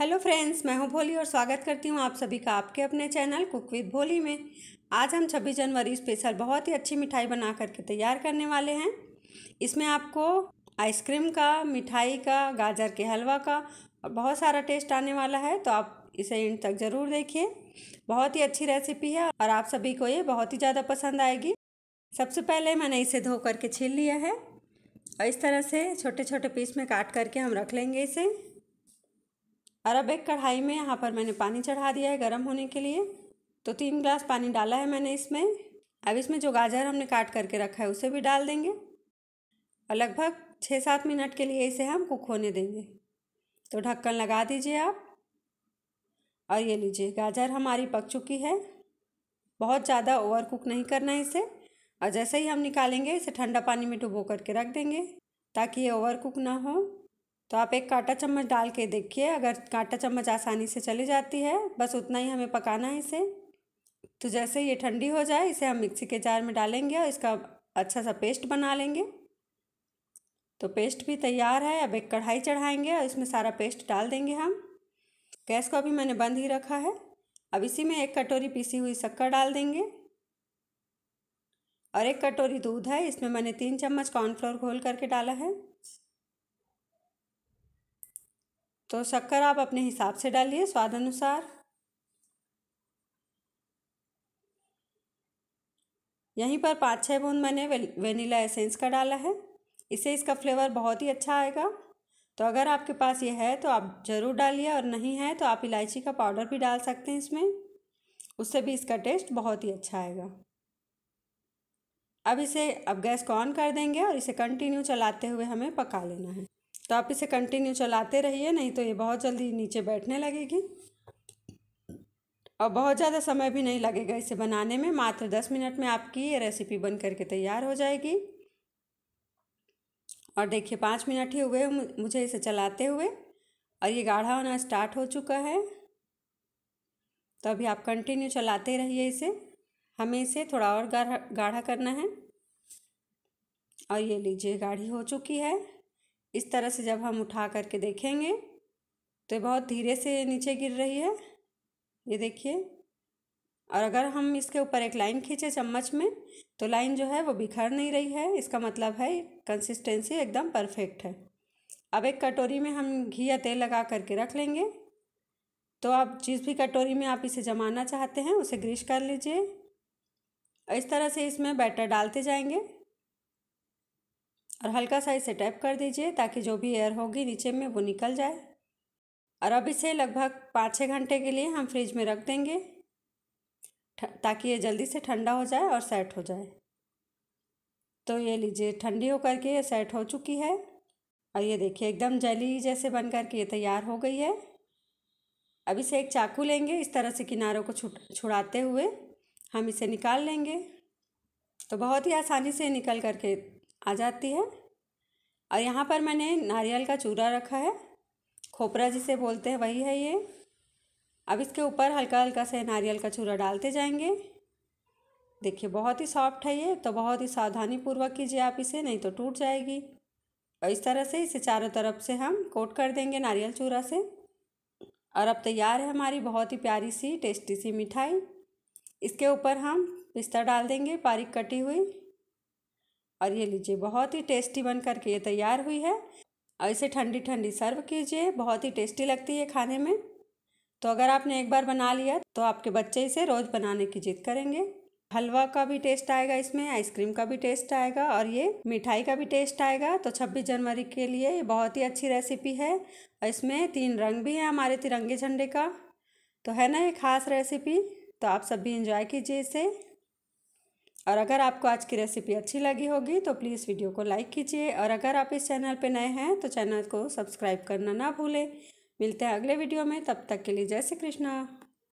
hello friends मैं हूं भोली और स्वागत करती हूं आप सभी का आपके अपने चैनल कुक विद भोली में आज हम 26 जनवरी स्पेशल बहुत ही अच्छी मिठाई बना करके तैयार करने वाले हैं इसमें आपको आइसक्रीम का मिठाई का गाजर के हलवा का और बहुत सारा टेस्ट आने वाला है तो आप इसे इंड तक ज़रूर देखिए बहुत ही अच्छी रेसिपी है और आप सभी को ये बहुत ही ज़्यादा पसंद आएगी सबसे पहले मैंने इसे धो करके छील लिया है और इस तरह से छोटे छोटे पीस में काट करके हम रख लेंगे इसे और अब एक कढ़ाई में यहाँ पर मैंने पानी चढ़ा दिया है गर्म होने के लिए तो तीन ग्लास पानी डाला है मैंने इसमें अब इसमें जो गाजर हमने काट करके रखा है उसे भी डाल देंगे और लगभग छः सात मिनट के लिए इसे हम कुक होने देंगे तो ढक्कन लगा दीजिए आप और ये लीजिए गाजर हमारी पक चुकी है बहुत ज़्यादा ओवर कुक नहीं करना है इसे और जैसे ही हम निकालेंगे इसे ठंडा पानी में डुबो करके रख देंगे ताकि ये ओवर कुक ना हो तो आप एक कांटा चम्मच डाल के देखिए अगर कांटा चम्मच आसानी से चली जाती है बस उतना ही हमें पकाना है इसे तो जैसे ये ठंडी हो जाए इसे हम मिक्सी के जार में डालेंगे और इसका अच्छा सा पेस्ट बना लेंगे तो पेस्ट भी तैयार है अब एक कढ़ाई चढ़ाएंगे और इसमें सारा पेस्ट डाल देंगे हम गैस को अभी मैंने बंद ही रखा है अब इसी में एक कटोरी पीसी हुई शक्कर डाल देंगे और एक कटोरी दूध है इसमें मैंने तीन चम्मच कॉर्नफ्लोर घोल करके डाला है तो शक्कर आप अपने हिसाब से डालिए स्वाद अनुसार यहीं पर पाँच छः बूंद मैंने वेनिला एसेंस का डाला है इससे इसका फ्लेवर बहुत ही अच्छा आएगा तो अगर आपके पास ये है तो आप ज़रूर डालिए और नहीं है तो आप इलायची का पाउडर भी डाल सकते हैं इसमें उससे भी इसका टेस्ट बहुत ही अच्छा आएगा अब इसे अब गैस को ऑन कर देंगे और इसे कंटिन्यू चलाते हुए हमें पका लेना है तो आप इसे कंटिन्यू चलाते रहिए नहीं तो ये बहुत जल्दी नीचे बैठने लगेगी और बहुत ज़्यादा समय भी नहीं लगेगा इसे बनाने में मात्र दस मिनट में आपकी ये रेसिपी बन करके तैयार हो जाएगी और देखिए पाँच मिनट ही हुए मुझे इसे चलाते हुए और ये गाढ़ा होना स्टार्ट हो चुका है तो अभी आप कंटिन्यू चलाते रहिए इसे हमें इसे थोड़ा और गाढ़ा गाढ़ा करना है और ये लीजिए गाढ़ी हो चुकी है इस तरह से जब हम उठा करके देखेंगे तो बहुत धीरे से नीचे गिर रही है ये देखिए और अगर हम इसके ऊपर एक लाइन खींचे चम्मच में तो लाइन जो है वो बिखर नहीं रही है इसका मतलब है कंसिस्टेंसी एकदम परफेक्ट है अब एक कटोरी में हम घी या तेल लगा करके रख लेंगे तो आप जिस भी कटोरी में आप इसे जमाना चाहते हैं उसे ग्रीस कर लीजिए इस तरह से इसमें बैटर डालते जाएंगे और हल्का सा इसे टैप कर दीजिए ताकि जो भी एयर होगी नीचे में वो निकल जाए और अब इसे लगभग पाँच छः घंटे के लिए हम फ्रिज में रख देंगे ताकि ये जल्दी से ठंडा हो जाए और सेट हो जाए तो ये लीजिए ठंडी होकर के ये सेट हो चुकी है और ये देखिए एकदम जली जैसे बन कर के ये तैयार हो गई है अब इसे एक चाकू लेंगे इस तरह से किनारों को छुड़ाते हुए हम इसे निकाल लेंगे तो बहुत ही आसानी से निकल करके आ जाती है और यहाँ पर मैंने नारियल का चूरा रखा है खोपरा जिसे बोलते हैं वही है ये अब इसके ऊपर हल्का हल्का से नारियल का चूरा डालते जाएंगे देखिए बहुत ही सॉफ्ट है ये तो बहुत ही सावधानी पूर्वक कीजिए आप इसे नहीं तो टूट जाएगी और इस तरह से इसे चारों तरफ से हम कोट कर देंगे नारियल चूरा से और अब तैयार है हमारी बहुत ही प्यारी सी टेस्टी सी मिठाई इसके ऊपर हम पिस्ता डाल देंगे बारीक कटी हुई और ये लीजिए बहुत ही टेस्टी बन करके ये तैयार हुई है और इसे ठंडी ठंडी सर्व कीजिए बहुत ही टेस्टी लगती है खाने में तो अगर आपने एक बार बना लिया तो आपके बच्चे इसे रोज़ बनाने की जिद करेंगे हलवा का भी टेस्ट आएगा इसमें आइसक्रीम का भी टेस्ट आएगा और ये मिठाई का भी टेस्ट आएगा तो 26 जनवरी के लिए ये बहुत ही अच्छी रेसिपी है और इसमें तीन रंग भी है हमारे तिरंगे झंडे का तो है ना ये खास रेसिपी तो आप सब भी इंजॉय कीजिए इसे और अगर आपको आज की रेसिपी अच्छी लगी होगी तो प्लीज़ वीडियो को लाइक कीजिए और अगर आप इस चैनल पर नए हैं तो चैनल को सब्सक्राइब करना ना भूलें मिलते हैं अगले वीडियो में तब तक के लिए जय श्री कृष्णा